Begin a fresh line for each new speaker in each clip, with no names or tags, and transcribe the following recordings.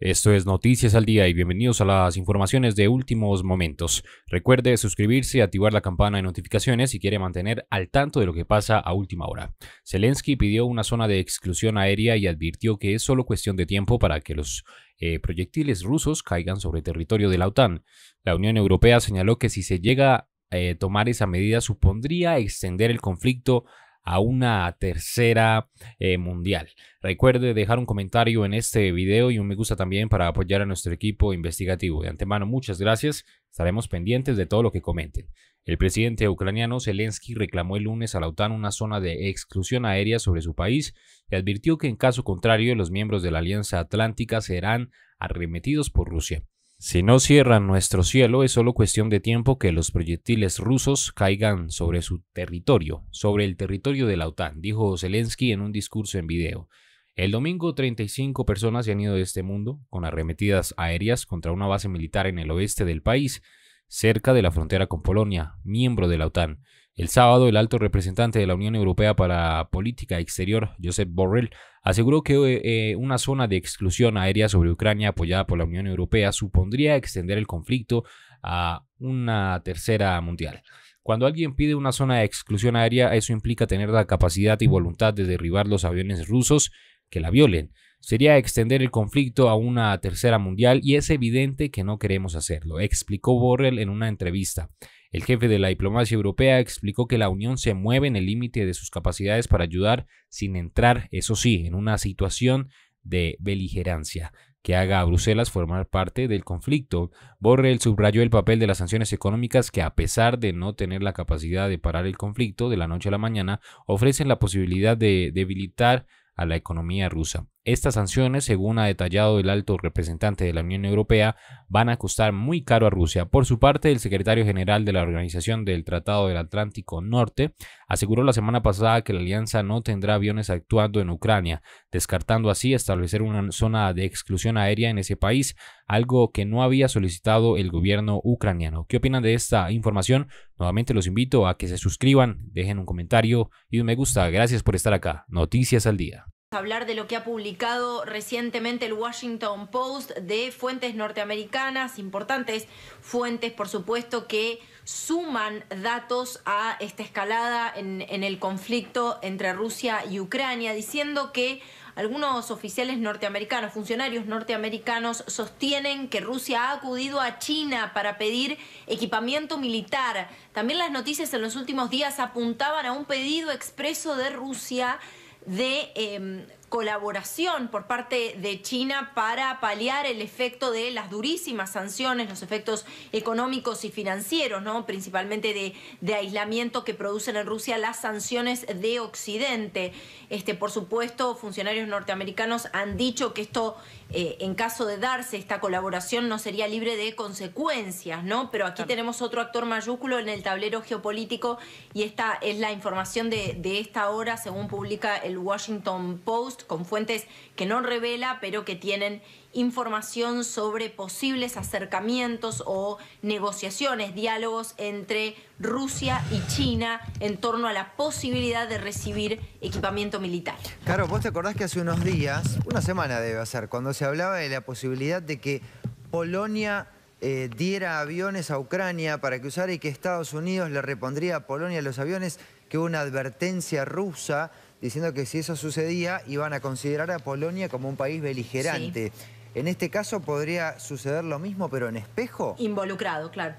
Esto es Noticias al Día y bienvenidos a las informaciones de últimos momentos. Recuerde suscribirse y activar la campana de notificaciones si quiere mantener al tanto de lo que pasa a última hora. Zelensky pidió una zona de exclusión aérea y advirtió que es solo cuestión de tiempo para que los eh, proyectiles rusos caigan sobre territorio de la OTAN. La Unión Europea señaló que si se llega a eh, tomar esa medida supondría extender el conflicto a una tercera eh, mundial. Recuerde dejar un comentario en este video y un me gusta también para apoyar a nuestro equipo investigativo. De antemano, muchas gracias. Estaremos pendientes de todo lo que comenten. El presidente ucraniano Zelensky reclamó el lunes a la OTAN una zona de exclusión aérea sobre su país y advirtió que en caso contrario los miembros de la Alianza Atlántica serán arremetidos por Rusia. Si no cierran nuestro cielo, es solo cuestión de tiempo que los proyectiles rusos caigan sobre su territorio, sobre el territorio de la OTAN, dijo Zelensky en un discurso en video. El domingo 35 personas se han ido de este mundo con arremetidas aéreas contra una base militar en el oeste del país, cerca de la frontera con Polonia, miembro de la OTAN. El sábado, el alto representante de la Unión Europea para Política Exterior, Josep Borrell, aseguró que eh, eh, una zona de exclusión aérea sobre Ucrania apoyada por la Unión Europea supondría extender el conflicto a una tercera mundial. Cuando alguien pide una zona de exclusión aérea, eso implica tener la capacidad y voluntad de derribar los aviones rusos que la violen. Sería extender el conflicto a una tercera mundial y es evidente que no queremos hacerlo, explicó Borrell en una entrevista. El jefe de la diplomacia europea explicó que la Unión se mueve en el límite de sus capacidades para ayudar sin entrar, eso sí, en una situación de beligerancia que haga a Bruselas formar parte del conflicto. el subrayó el papel de las sanciones económicas que, a pesar de no tener la capacidad de parar el conflicto de la noche a la mañana, ofrecen la posibilidad de debilitar a la economía rusa. Estas sanciones, según ha detallado el alto representante de la Unión Europea, van a costar muy caro a Rusia. Por su parte, el secretario general de la Organización del Tratado del Atlántico Norte aseguró la semana pasada que la alianza no tendrá aviones actuando en Ucrania, descartando así establecer una zona de exclusión aérea en ese país, algo que no había solicitado el gobierno ucraniano. ¿Qué opinan de esta información? Nuevamente los invito a que se suscriban, dejen un comentario y un me gusta. Gracias por estar acá. Noticias al día
hablar de lo que ha publicado recientemente el Washington Post de fuentes norteamericanas, importantes fuentes, por supuesto, que suman datos a esta escalada en, en el conflicto entre Rusia y Ucrania, diciendo que algunos oficiales norteamericanos, funcionarios norteamericanos, sostienen que Rusia ha acudido a China para pedir equipamiento militar. También las noticias en los últimos días apuntaban a un pedido expreso de Rusia de eh, colaboración por parte de China para paliar el efecto de las durísimas sanciones, los efectos económicos y financieros, ¿no? principalmente de, de aislamiento que producen en Rusia las sanciones de Occidente. Este, por supuesto, funcionarios norteamericanos han dicho que esto, eh, en caso de darse esta colaboración, no sería libre de consecuencias, ¿no? Pero aquí tenemos otro actor mayúsculo en el tablero geopolítico y esta es la información de esta hora, según publica el Washington Post con fuentes que no revela, pero que tienen información sobre posibles acercamientos o negociaciones, diálogos entre Rusia y China en torno a la posibilidad de recibir equipamiento militar. Claro, vos te acordás que hace unos días, una semana debe ser, cuando se hablaba de la posibilidad de que Polonia eh, diera aviones a Ucrania para que usara y que Estados Unidos le repondría a Polonia los aviones, que hubo una advertencia rusa diciendo que si eso sucedía iban a considerar a Polonia como un país beligerante. En este caso podría suceder lo mismo, pero en espejo. Involucrado, claro.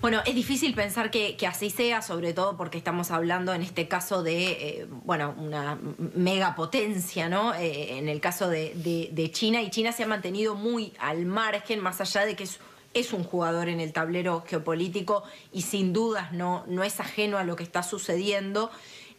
Bueno, es difícil pensar que, así sea, sobre todo porque estamos hablando en este caso de, eh, bueno, una megapotencia, ¿no? Eh, en el caso de, de China, y China se ha mantenido muy al margen, más allá de que es es un jugador en el tablero geopolítico y sin dudas no, no es ajeno a lo que está sucediendo.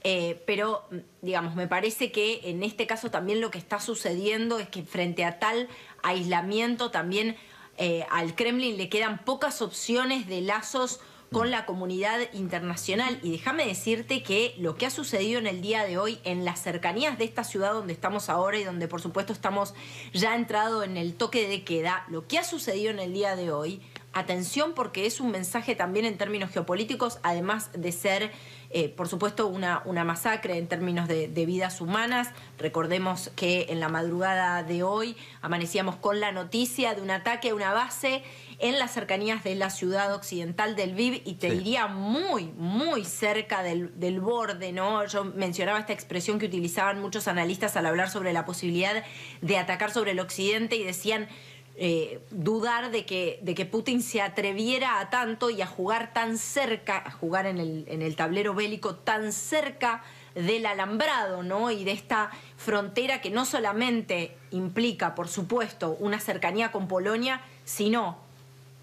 Eh, pero, digamos, me parece que en este caso también lo que está sucediendo es que frente a tal aislamiento también eh, al Kremlin le quedan pocas opciones de lazos con la comunidad internacional. Y déjame decirte que lo que ha sucedido en el día de hoy en las cercanías de esta ciudad donde estamos ahora y donde por supuesto estamos ya entrado en el toque de queda, lo que ha sucedido en el día de hoy, atención porque es un mensaje también en términos geopolíticos, además de ser eh, por supuesto, una, una masacre en términos de, vidas humanas. Recordemos que en la madrugada de hoy amanecíamos con la noticia de un ataque a una base en las cercanías de la ciudad occidental del Viv y te diría muy, muy cerca del, del borde, ¿no? Yo mencionaba esta expresión que utilizaban muchos analistas al hablar sobre la posibilidad de atacar sobre el occidente y decían eh, dudar de que, de que Putin se atreviera a tanto y a jugar tan cerca, a jugar en el, en el tablero bélico tan cerca del alambrado, ¿no? Y de esta frontera que no solamente implica, por supuesto, una cercanía con Polonia, sino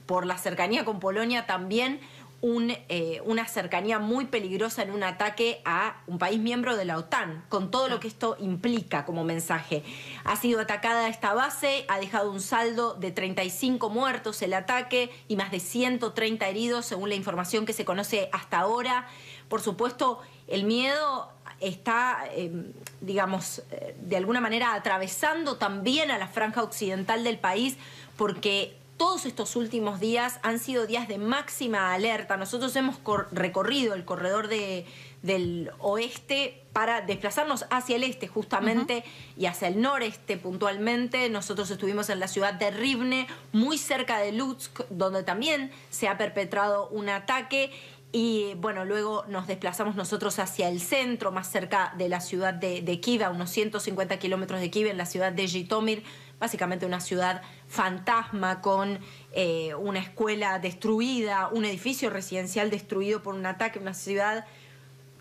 por la cercanía con Polonia también eh, una cercanía muy peligrosa en un ataque a un país miembro de la OTAN, con todo lo que esto implica como mensaje. Ha sido atacada esta base, ha dejado un saldo de 35 muertos el ataque y más de 130 heridos, según la información que se conoce hasta ahora. Por supuesto, el miedo está, em, digamos, eh, de alguna manera atravesando también a la franja occidental del país porque todos estos últimos días han sido días de máxima alerta. Nosotros hemos recorrido el corredor del oeste para desplazarnos hacia el este justamente y hacia el noreste puntualmente. Nosotros estuvimos en la ciudad de Rivne, muy cerca de Lutsk, donde también se ha perpetrado un ataque. Y bueno, luego nos desplazamos nosotros hacia el centro, más cerca de la ciudad de, de Kiev, a unos 150 kilómetros de Kiev, en la ciudad de Jitomir, básicamente una ciudad fantasma, con eh, una escuela destruida, un edificio residencial destruido por un ataque, en una ciudad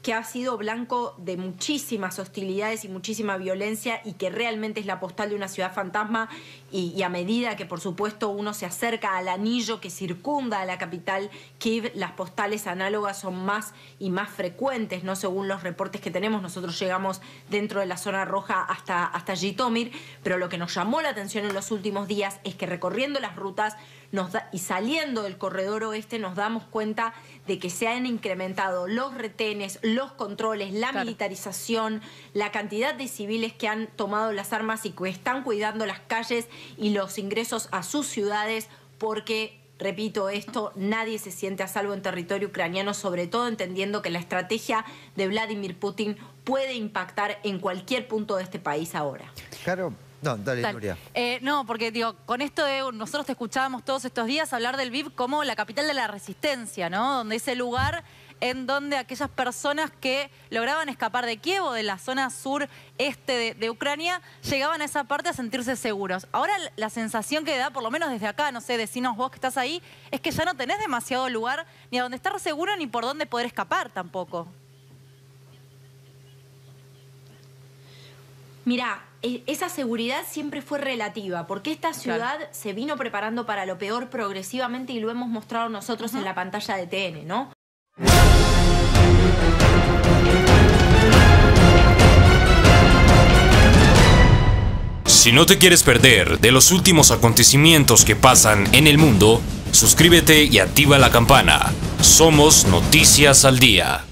que ha sido blanco de muchísimas hostilidades y muchísima violencia y que realmente es la postal de una ciudad fantasma y, a medida que por supuesto uno se acerca al anillo que circunda a la capital Kiev, las postales análogas son más y más frecuentes, ¿no? Según los reportes que tenemos, nosotros llegamos dentro de la zona roja hasta, hasta Jitomir, pero lo que nos llamó la atención en los últimos días es que recorriendo las rutas da, y saliendo del corredor oeste nos damos cuenta de que se han incrementado los retenes, los controles, la militarización, la cantidad de civiles que han tomado las armas y que están cuidando las calles y los ingresos a sus ciudades porque repito esto, nadie se siente a salvo en territorio ucraniano, sobre todo entendiendo que la estrategia de Vladimir Putin puede impactar en cualquier punto de este país ahora. Claro, no, dale, Nuria. Eh, no, porque digo, con esto de uh, nosotros te escuchábamos todos estos días hablar del VIP como la capital de la resistencia, ¿no? Donde es el lugar en donde aquellas personas que lograban escapar de Kiev o de la zona sur-este de, de, Ucrania llegaban a esa parte a sentirse seguros. Ahora la sensación que da, por lo menos desde acá, no sé, decinos vos que estás ahí, es que ya no tenés demasiado lugar ni a donde estar seguro ni por dónde poder escapar tampoco. Mirá, e, esa seguridad siempre fue relativa, porque esta ciudad se vino preparando para lo peor progresivamente y lo hemos mostrado nosotros en la pantalla de TN, ¿no?
Si no te quieres perder de los últimos acontecimientos que pasan en el mundo, suscríbete y activa la campana. Somos Noticias al Día.